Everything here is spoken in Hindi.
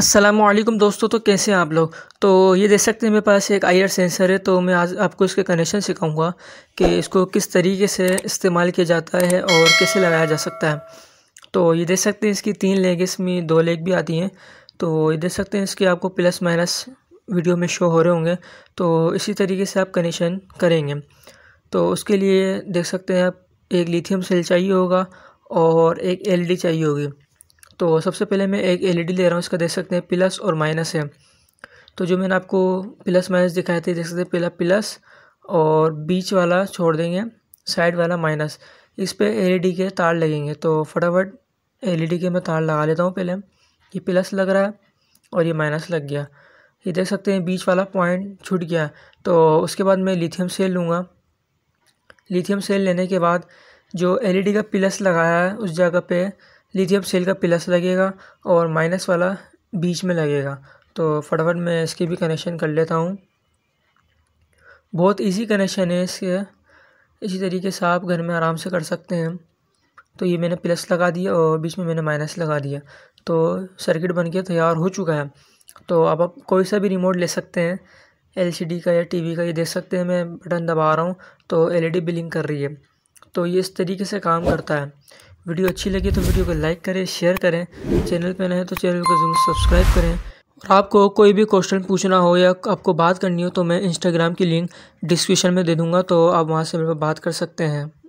असलम दोस्तों तो कैसे हैं आप लोग तो ये देख सकते हैं मेरे पास एक आई सेंसर है तो मैं आज आपको इसके कनेक्शन सिखाऊंगा कि इसको किस तरीके से इस्तेमाल किया जाता है और कैसे लगाया जा सकता है तो ये देख सकते हैं इसकी तीन लेग इसमें दो लेग भी आती हैं तो ये देख सकते हैं इसके आपको प्लस माइनस वीडियो में शो हो रहे होंगे तो इसी तरीके से आप कनेक्शन करेंगे तो उसके लिए देख सकते हैं आप एक लिथियम सेल चाहिए होगा और एक एल चाहिए होगी तो सबसे पहले मैं एक एलईडी e ले रहा हूँ इसका देख सकते हैं प्लस और माइनस है तो जो मैंने आपको प्लस माइनस दिखाया था देख सकते हैं पहला प्लस और बीच वाला छोड़ देंगे साइड वाला माइनस इस पर एल e के तार लगेंगे तो फटाफट एल e के मैं तार लगा लेता हूँ पहले ये प्लस लग रहा है और ये माइनस लग गया ये देख सकते हैं बीच वाला पॉइंट छूट गया तो उसके बाद मैं लिथियम सेल लूँगा लिथियम सेल लेने के बाद जो एलईडी का प्लस लगाया है उस जगह पे लीजिए अब सेल का प्लस लगेगा और माइनस वाला बीच में लगेगा तो फटाफट मैं इसकी भी कनेक्शन कर लेता हूँ बहुत इजी कनेक्शन है इसके इसी तरीके से आप घर में आराम से कर सकते हैं तो ये मैंने प्लस लगा दिया और बीच में मैंने माइनस लगा दिया तो सर्किट बन के तैयार हो चुका है तो अब आप कोई सा भी रिमोट ले सकते हैं एलसीडी का या टीवी का ये देख सकते हैं मैं बटन दबा रहा हूँ तो एलईडी बिलिंग e कर रही है तो ये इस तरीके से काम करता है वीडियो अच्छी लगी तो वीडियो को लाइक करें शेयर करें चैनल पर नए तो चैनल को जरूर सब्सक्राइब करें और आपको कोई भी क्वेश्चन पूछना हो या आपको बात करनी हो तो मैं इंस्टाग्राम की लिंक डिस्क्रिप्शन में दे दूँगा तो आप वहाँ से मेरे बात कर सकते हैं